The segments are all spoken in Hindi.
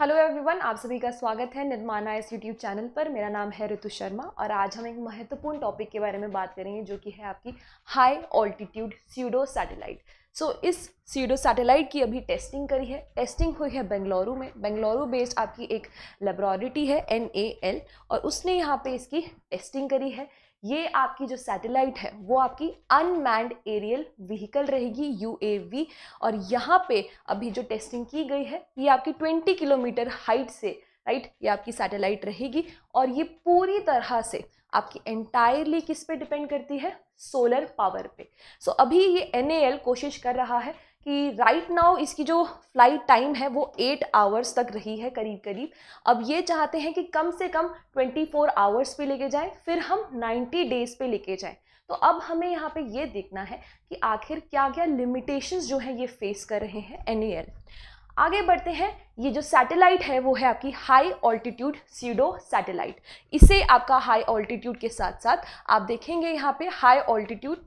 हेलो एवरीवन आप सभी का स्वागत है निर्माणा इस यूट्यूब चैनल पर मेरा नाम है ऋतु शर्मा और आज हम एक महत्वपूर्ण टॉपिक के बारे में बात करेंगे जो कि है आपकी high altitude pseudo satellite so so, इस सीडो सैटेलाइट की अभी टेस्टिंग करी है टेस्टिंग हुई है बेंगलुरु में बेंगलुरु बेस्ड आपकी एक लेबोरेटरी है एन और उसने यहाँ पर इसकी टेस्टिंग करी है ये आपकी जो सैटेलाइट है वो आपकी अनमैंड एरियल व्हीकल रहेगी यू और यहाँ पे अभी जो टेस्टिंग की गई है ये आपकी ट्वेंटी किलोमीटर हाइट से राइट ये आपकी सैटेलाइट रहेगी और ये पूरी तरह से आपकी एंटायरली किस पे डिपेंड करती है सोलर पावर पे सो so, अभी ये एन कोशिश कर रहा है कि राइट right नाउ इसकी जो फ्लाइट टाइम है वो एट आवर्स तक रही है करीब करीब अब ये चाहते हैं कि कम से कम ट्वेंटी फोर आवर्स पे लेके जाएं फिर हम नाइन्टी डेज़ पे लेके जाएं तो अब हमें यहाँ पे ये देखना है कि आखिर क्या क्या लिमिटेशंस जो हैं ये फेस कर रहे हैं एन आगे बढ़ते हैं ये जो सैटेलाइट है वो है आपकी हाई ऑल्टीट्यूड सीडो सैटेलाइट इसे आपका हाई ऑल्टीट्यूड के साथ साथ आप देखेंगे यहाँ पे हाई ऑल्टीट्यूड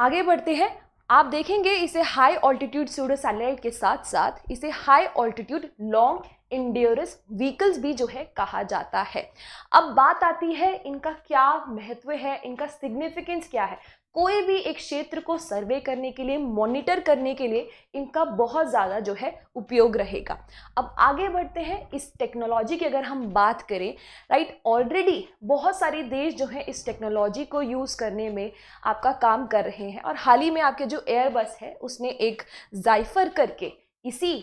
आगे बढ़ते हैं आप देखेंगे इसे हाई ऑल्टीट्यूड सूडो सैटेलाइट के साथ साथ इसे high altitude long endurance vehicles भी जो है कहा जाता है अब बात आती है इनका क्या महत्व है इनका सिग्निफिकेंस क्या है कोई भी एक क्षेत्र को सर्वे करने के लिए मॉनिटर करने के लिए इनका बहुत ज़्यादा जो है उपयोग रहेगा अब आगे बढ़ते हैं इस टेक्नोलॉजी की अगर हम बात करें राइट ऑलरेडी बहुत सारे देश जो है इस टेक्नोलॉजी को यूज़ करने में आपका काम कर रहे हैं और हाल ही में आपके जो एयरबस है उसने एक जाइफर करके इसी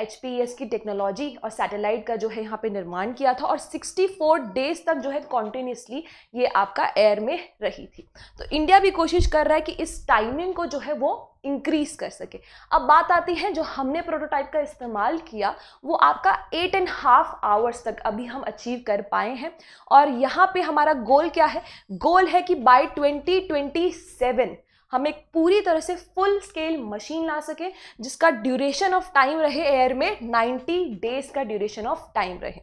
एच की टेक्नोलॉजी और सैटेलाइट का जो है यहाँ पे निर्माण किया था और 64 डेज तक जो है कॉन्टीन्यूसली ये आपका एयर में रही थी तो इंडिया भी कोशिश कर रहा है कि इस टाइमिंग को जो है वो इंक्रीज कर सके अब बात आती है जो हमने प्रोटोटाइप का इस्तेमाल किया वो आपका एट एंड हाफ आवर्स तक अभी हम अचीव कर पाए हैं और यहाँ पे हमारा गोल क्या है गोल है कि बाय ट्वेंटी ट्वेंटी सेवन हम एक पूरी तरह से फुल स्केल मशीन ला सकें जिसका ड्यूरेशन ऑफ टाइम रहे एयर में 90 डेज का ड्यूरेशन ऑफ टाइम रहे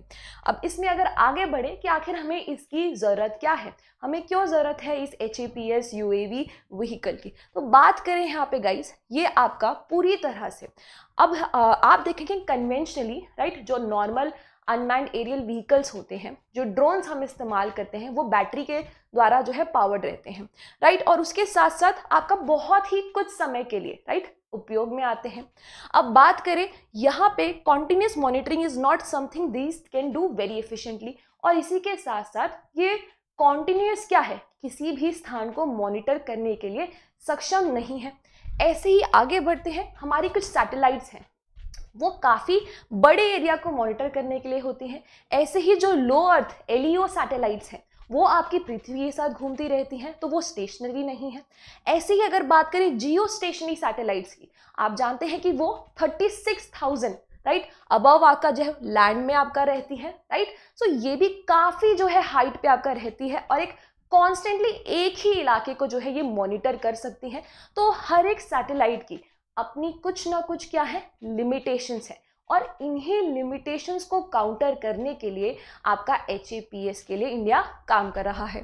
अब इसमें अगर आगे बढ़े कि आखिर हमें इसकी ज़रूरत क्या है हमें क्यों ज़रूरत है इस H A P S U A V vehicle की तो बात करें यहाँ पे गाइस ये आपका पूरी तरह से अब आप देखेंगे कन्वेंशनली राइट जो नॉर्मल अनमैंड एरियल व्हीकल्स होते हैं जो ड्रोन्स हम इस्तेमाल करते हैं वो बैटरी के द्वारा जो है पावर्ड रहते हैं राइट और उसके साथ साथ आपका बहुत ही कुछ समय के लिए राइट उपयोग में आते हैं अब बात करें यहाँ पे continuous monitoring is not something this can do very efficiently और इसी के साथ साथ ये कॉन्टिन्यूस क्या है किसी भी स्थान को मॉनिटर करने के लिए सक्षम नहीं है ऐसे ही आगे बढ़ते हैं हमारी कुछ सैटेलाइट्स हैं वो काफ़ी बड़े एरिया को मॉनिटर करने के लिए होती हैं ऐसे ही जो लो अर्थ एलियो सैटेलाइट्स हैं वो आपकी पृथ्वी के साथ घूमती रहती हैं तो वो स्टेशनरी नहीं है ऐसे ही अगर बात करें जियो स्टेशनरी सैटेलाइट्स की आप जानते हैं कि वो thirty six thousand right above आपका जो है लैंड में आपका रहती है राइट सो so ये भी काफ़ी जो है हाइट पे आपका रहती है और एक कॉन्स्टेंटली एक ही इलाके को जो है ये मॉनिटर कर सकती है तो हर एक सैटेलाइट की अपनी कुछ ना कुछ क्या है लिमिटेशंस है और इन्हीं लिमिटेशंस को काउंटर करने के लिए आपका एच के लिए इंडिया काम कर रहा है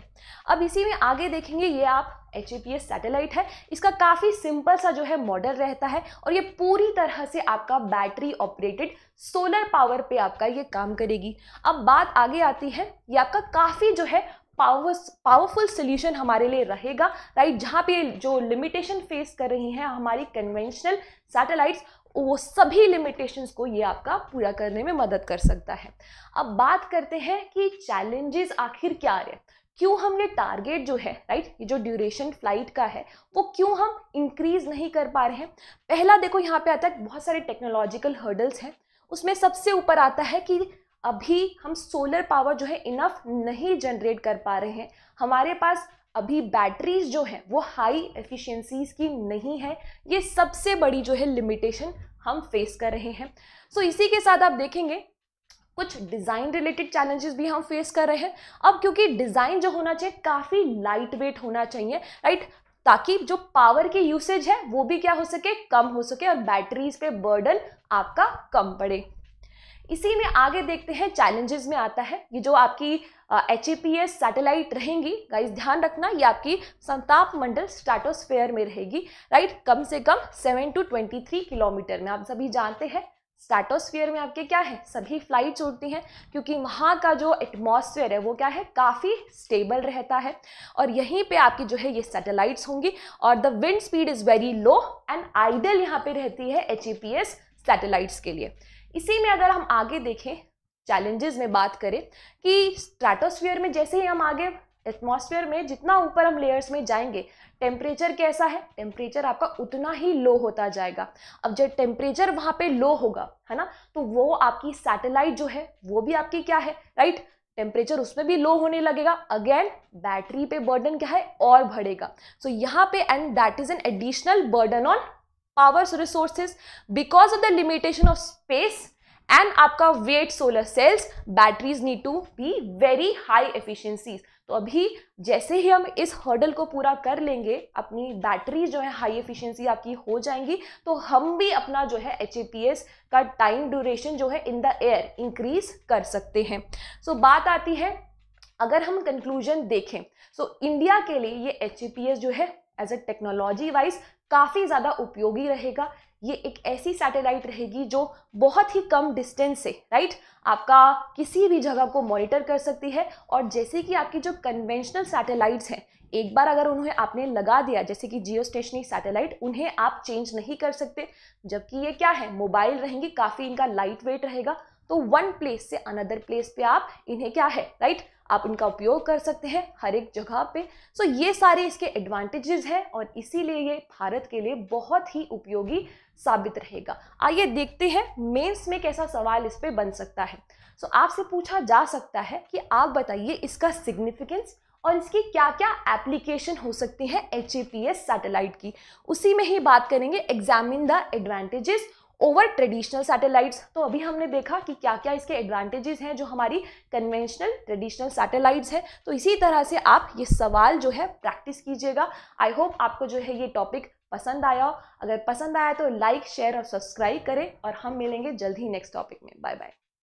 अब इसी में आगे देखेंगे ये आप एच सैटेलाइट है इसका काफ़ी सिंपल सा जो है मॉडल रहता है और ये पूरी तरह से आपका बैटरी ऑपरेटेड सोलर पावर पे आपका ये काम करेगी अब बात आगे आती है ये आपका काफ़ी जो है पावर पावरफुल सोल्यूशन हमारे लिए रहेगा राइट जहाँ पे जो लिमिटेशन फेस कर रही हैं हमारी कन्वेंशनल सैटेलाइट्स वो सभी लिमिटेशंस को ये आपका पूरा करने में मदद कर सकता है अब बात करते हैं कि चैलेंजेस आखिर क्या आ रहे हैं क्यों हमने टारगेट जो है राइट ये जो ड्यूरेशन फ्लाइट का है वो क्यों हम इंक्रीज नहीं कर पा रहे हैं पहला देखो यहाँ पे आता है बहुत सारे टेक्नोलॉजिकल हर्डल्स हैं उसमें सबसे ऊपर आता है कि अभी हम सोलर पावर जो है इनफ नहीं जनरेट कर पा रहे हैं हमारे पास अभी बैटरीज जो है वो हाई एफिशिएंसीज की नहीं है ये सबसे बड़ी जो है लिमिटेशन हम फेस कर रहे हैं सो so, इसी के साथ आप देखेंगे कुछ डिज़ाइन रिलेटेड चैलेंजेस भी हम फेस कर रहे हैं अब क्योंकि डिज़ाइन जो होना चाहिए काफ़ी लाइट वेट होना चाहिए राइट ताकि जो पावर की यूसेज है वो भी क्या हो सके कम हो सके और बैटरीज पे बर्डन आपका कम पड़े इसी में आगे देखते हैं चैलेंजेस में आता है ये जो आपकी H A P S satellite रहेंगी गाइस ध्यान रखना ये आपकी संताप मंडल स्ट्रेटोस्फेयर में रहेगी राइट कम से कम seven to twenty three kilometre में आप सभी जानते हैं स्ट्रेटोस्फीयर में आपके क्या है सभी फ्लाइट छोड़ती हैं क्योंकि वहाँ का जो एटमॉस्फेयर है वो क्या है काफ़ी स्टेबल रहता है और यहीं पे आपकी जो है ये सैटेलाइट्स होंगी और the wind speed is very low and idle यहाँ पे रहती है एच सैटेलाइट्स के लिए इसी में अगर हम आगे देखें चैलेंजेस में बात करें कि स्ट्रैटोस्फीयर में जैसे ही हम आगे एटमॉस्फेयर में जितना ऊपर हम लेयर्स में जाएंगे टेम्परेचर कैसा है टेम्परेचर आपका उतना ही लो होता जाएगा अब जब टेम्परेचर वहाँ पे लो होगा है ना तो वो आपकी सैटेलाइट जो है वो भी आपकी क्या है राइट टेम्परेचर उसमें भी लो होने लगेगा अगेन बैटरी पे बर्डन क्या है और बढ़ेगा सो so, यहाँ पे and that is an additional burden on power resources because of the limitation of space and आपका weight solar cells batteries need to be very high efficiency तो अभी जैसे ही हम इस हर्डल को पूरा कर लेंगे अपनी बैटरी जो है हाई एफिशिएंसी आपकी हो जाएंगी तो हम भी अपना जो है एच का टाइम ड्यूरेशन जो है इन द एयर इंक्रीज कर सकते हैं सो so, बात आती है अगर हम कंक्लूजन देखें सो so, इंडिया के लिए ये एच जो है एज अ टेक्नोलॉजी वाइज काफ़ी ज़्यादा उपयोगी रहेगा ये एक ऐसी सैटेलाइट रहेगी जो बहुत ही कम डिस्टेंस से राइट आपका किसी भी जगह को मॉनिटर कर सकती है और जैसे कि आपकी जो कन्वेंशनल सैटेलाइट्स हैं एक बार अगर उन्हें आपने लगा दिया जैसे कि जियो स्टेशनरी सैटेलाइट उन्हें आप चेंज नहीं कर सकते जबकि ये क्या है मोबाइल रहेंगे काफ़ी इनका लाइट वेट रहेगा तो वन प्लेस से अनदर प्लेस पे आप इन्हें क्या है राइट right? आप इनका उपयोग कर सकते हैं हर एक जगह पे सो so, ये सारे इसके एडवांटेजेस हैं और इसीलिए ये भारत के लिए बहुत ही उपयोगी साबित रहेगा आइए देखते हैं मेंस में कैसा सवाल इस पर बन सकता है सो so, आपसे पूछा जा सकता है कि आप बताइए इसका सिग्निफिकेंस और इसकी क्या क्या एप्लीकेशन हो सकती है एच सैटेलाइट की उसी में ही बात करेंगे examine the advantages over traditional satellites तो अभी हमने देखा कि क्या क्या इसके एडवांटेजेस हैं जो हमारी कन्वेंशनल ट्रेडिशनल सैटेलाइट्स हैं तो इसी तरह से आप ये सवाल जो है प्रैक्टिस कीजिएगा आई होप आपको जो है ये टॉपिक पसंद आया अगर पसंद आया तो लाइक शेयर और सब्सक्राइब करें और हम मिलेंगे जल्द ही नेक्स्ट टॉपिक में बाय बाय